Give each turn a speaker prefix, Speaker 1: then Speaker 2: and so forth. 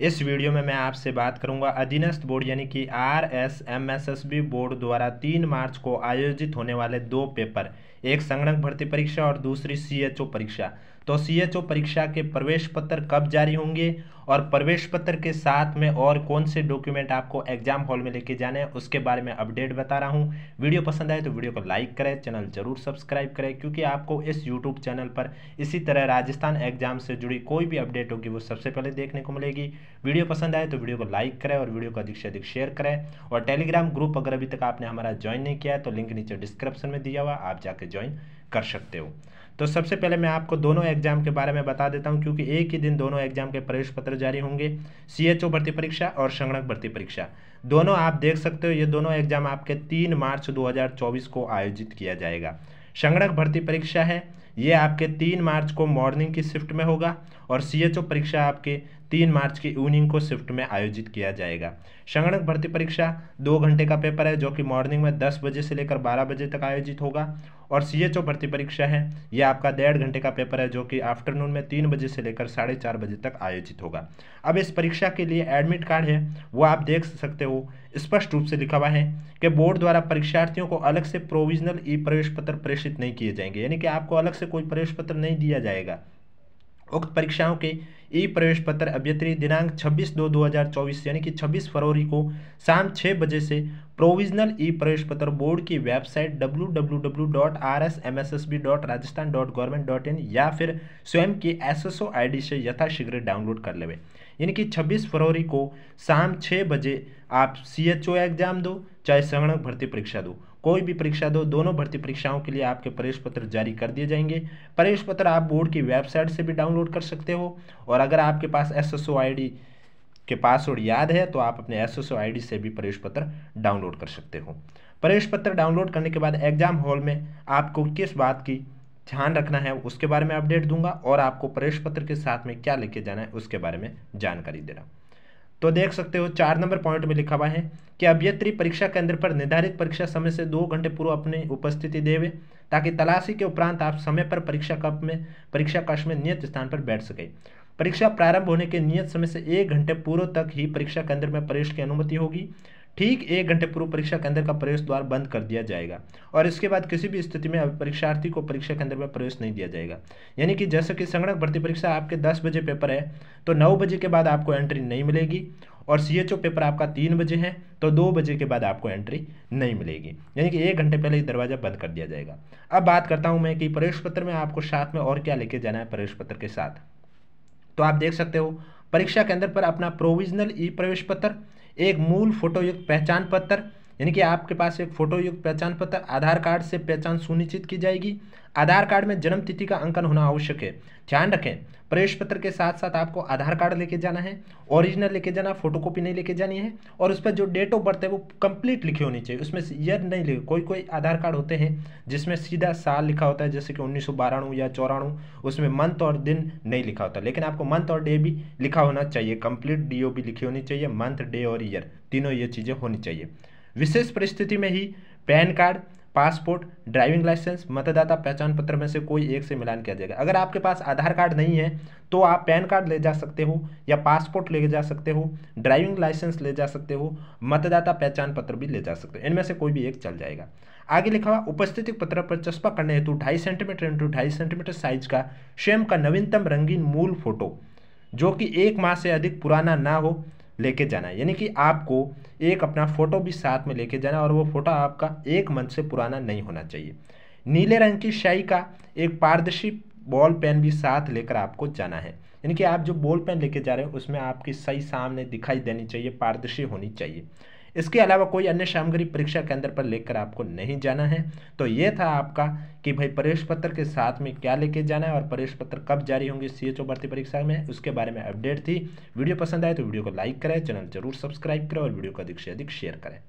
Speaker 1: इस वीडियो में मैं आपसे बात करूंगा अधीनस्थ बोर्ड यानी कि R S M S S B board द्वारा तीन मार्च को आयोजित होने वाले दो पेपर एक संगणक भर्ती परीक्षा और दूसरी सी एच ओ परीक्षा तो सीएचओ परीक्षा के प्रवेश पत्र कब जारी होंगे और प्रवेश पत्र के साथ में और कौन से डॉक्यूमेंट आपको एग्जाम हॉल में लेके जाने हैं उसके बारे में अपडेट बता रहा हूँ वीडियो पसंद आए तो वीडियो को लाइक करें चैनल जरूर सब्सक्राइब करें क्योंकि आपको इस यूट्यूब चैनल पर इसी तरह राजस्थान एग्जाम से जुड़ी कोई भी अपडेट होगी वो सबसे पहले देखने को मिलेगी वीडियो पसंद आए तो वीडियो को लाइक करें और वीडियो को अधिक से अधिक शेयर करें और टेलीग्राम ग्रुप अगर अभी तक आपने हमारा ज्वाइन नहीं किया है तो लिंक नीचे डिस्क्रिप्शन में दिया हुआ आप जाके ज्वाइन कर सकते हो तो सबसे पहले मैं आपको दोनों एग्जाम के बारे में बता देता हूँ क्योंकि एक ही दिन दोनों एग्जाम के प्रवेश पत्र जारी होंगे सी भर्ती परीक्षा और संगणक भर्ती परीक्षा दोनों आप देख सकते हो ये दोनों एग्जाम आपके तीन मार्च दो को आयोजित किया जाएगा संगणक भर्ती परीक्षा है ये आपके तीन मार्च को मॉर्निंग की शिफ्ट में होगा और सी परीक्षा आपके तीन मार्च की इवनिंग को शिफ्ट में आयोजित किया जाएगा संगणक भर्ती परीक्षा दो घंटे का पेपर है जो कि मॉर्निंग में दस बजे से लेकर बारह बजे तक आयोजित होगा और सी एच ओ भर्ती परीक्षा है यह आपका डेढ़ घंटे का पेपर है जो कि आफ्टरनून में तीन बजे से लेकर साढ़े चार बजे तक आयोजित होगा अब इस परीक्षा के लिए एडमिट कार्ड है वो आप देख सकते हो स्पष्ट रूप से लिखा हुआ है कि बोर्ड द्वारा परीक्षार्थियों को अलग से प्रोविजनल ई प्रवेश पत्र प्रेषित नहीं किए जाएंगे यानी कि आपको अलग से कोई प्रवेश पत्र नहीं दिया जाएगा उक्त परीक्षाओं के ई प्रवेश पत्र अभ्यर्थी दिनांक 26 दो 2024 यानी कि 26 फरवरी को शाम छः बजे से प्रोविजनल ई प्रवेश पत्र बोर्ड की वेबसाइट डब्ल्यू या फिर स्वयं की एसएसओ आईडी से यथाशीघ्र डाउनलोड कर लेवे यानी कि 26 फरवरी को शाम छः बजे आप सी एग्जाम दो चाहे संगणक भर्ती परीक्षा दो कोई भी परीक्षा दो दोनों भर्ती परीक्षाओं के लिए आपके प्रवेश पत्र जारी कर दिए जाएंगे प्रवेश पत्र आप बोर्ड की वेबसाइट से भी डाउनलोड कर सकते हो और अगर आपके पास एस एस के पासवर्ड याद है तो आप अपने एस एस से भी प्रवेश पत्र डाउनलोड कर सकते हो प्रवेश पत्र डाउनलोड करने के बाद एग्जाम हॉल में आपको किस बात की ध्यान रखना है उसके बारे में अपडेट दूंगा और आपको प्रवेश पत्र के साथ में क्या लेके जाना है उसके बारे में जानकारी दे रहा हूँ तो देख सकते हो चार नंबर पॉइंट में लिखा हुआ है कि अभ्यर्थी परीक्षा केंद्र पर निर्धारित परीक्षा समय से दो घंटे पूर्व अपनी उपस्थिति देवे ताकि तलाशी के उपरांत आप समय पर परीक्षा कप में परीक्षा कक्ष में नियत स्थान पर बैठ सके परीक्षा प्रारंभ होने के नियत समय से एक घंटे पूर्व तक ही परीक्षा केंद्र में प्रवेश की अनुमति होगी ठीक एक घंटे पूर्व परीक्षा केंद्र का प्रवेश द्वार बंद कर दिया जाएगा और इसके बाद किसी भी स्थिति में परीक्षार्थी को परीक्षा केंद्र में प्रवेश नहीं दिया जाएगा यानी कि जैसे कि संगणक भर्ती परीक्षा आपके दस बजे पेपर है तो नौ बजे के बाद आपको एंट्री नहीं मिलेगी और सी एच ओ पेपर आपका तीन बजे है तो दो बजे के बाद आपको एंट्री नहीं मिलेगी यानी कि एक घंटे पहले ही दरवाज़ा बंद कर दिया जाएगा अब बात करता हूँ मैं कि प्रवेश पत्र में आपको साथ में और क्या लेके जाना है प्रवेश पत्र के साथ तो आप देख सकते हो परीक्षा केंद्र पर अपना प्रोविजनल ई प्रवेश पत्र एक मूल फोटोयुक्त पहचान पत्र यानी कि आपके पास एक फ़ोटोयुक्त पहचान पत्र आधार कार्ड से पहचान सुनिश्चित की जाएगी आधार कार्ड में जन्म तिथि का अंकन होना आवश्यक है ध्यान रखें प्रवेश पत्र के साथ साथ आपको आधार कार्ड लेके जाना है ओरिजिनल लेके जाना फोटोकॉपी नहीं लेके जानी है और उस पर जो डेट ऑफ बर्थ है वो कंप्लीट लिखी होनी चाहिए उसमें ईयर नहीं लिखे कोई कोई आधार कार्ड होते हैं जिसमें सीधा साल लिखा होता है जैसे कि उन्नीस या चौराणु उसमें मंथ और दिन नहीं लिखा होता लेकिन आपको मंथ और डे भी लिखा होना चाहिए कंप्लीट डी भी लिखी होनी चाहिए मंथ डे और ईयर तीनों ये चीज़ें होनी चाहिए विशेष परिस्थिति में ही PAN card passport driving licence मतदाता पहचान पत्र में से कोई एक से मिलान किया जाएगा अगर आपके पास आधार कार्ड नहीं है तो आप पैन कार्ड ले जा सकते हो या पासपोर्ट ले जा सकते हो ड्राइविंग लाइसेंस ले जा सकते हो मतदाता पहचान पत्र भी ले जा सकते हो इनमें से कोई भी एक चल जाएगा आगे लिखा हुआ उपस्थिति पत्र पर चस्पा करने हेतु ढाई सेंटीमीटर इंटू ढाई सेंटीमीटर साइज का स्वयं का नवीनतम रंगीन मूल फोटो जो कि एक माह से अधिक पुराना ना हो लेके जाना है यानी कि आपको एक अपना फ़ोटो भी साथ में लेके जाना और वो फ़ोटो आपका एक मंथ से पुराना नहीं होना चाहिए नीले रंग की शाही का एक पारदर्शी बॉल पेन भी साथ लेकर आपको जाना है यानी कि आप जो बॉल पेन लेके जा रहे हो उसमें आपकी सही सामने दिखाई देनी चाहिए पारदर्शी होनी चाहिए इसके अलावा कोई अन्य सामग्री परीक्षा केंद्र पर लेकर आपको नहीं जाना है तो ये था आपका कि भाई प्रवेश पत्र के साथ में क्या लेके जाना है और प्रवेश पत्र कब जारी होंगे सी एच भर्ती परीक्षा में उसके बारे में अपडेट थी वीडियो पसंद आए तो वीडियो को लाइक करें चैनल जरूर सब्सक्राइब करें और वीडियो को अधिक से अधिक शेयर करें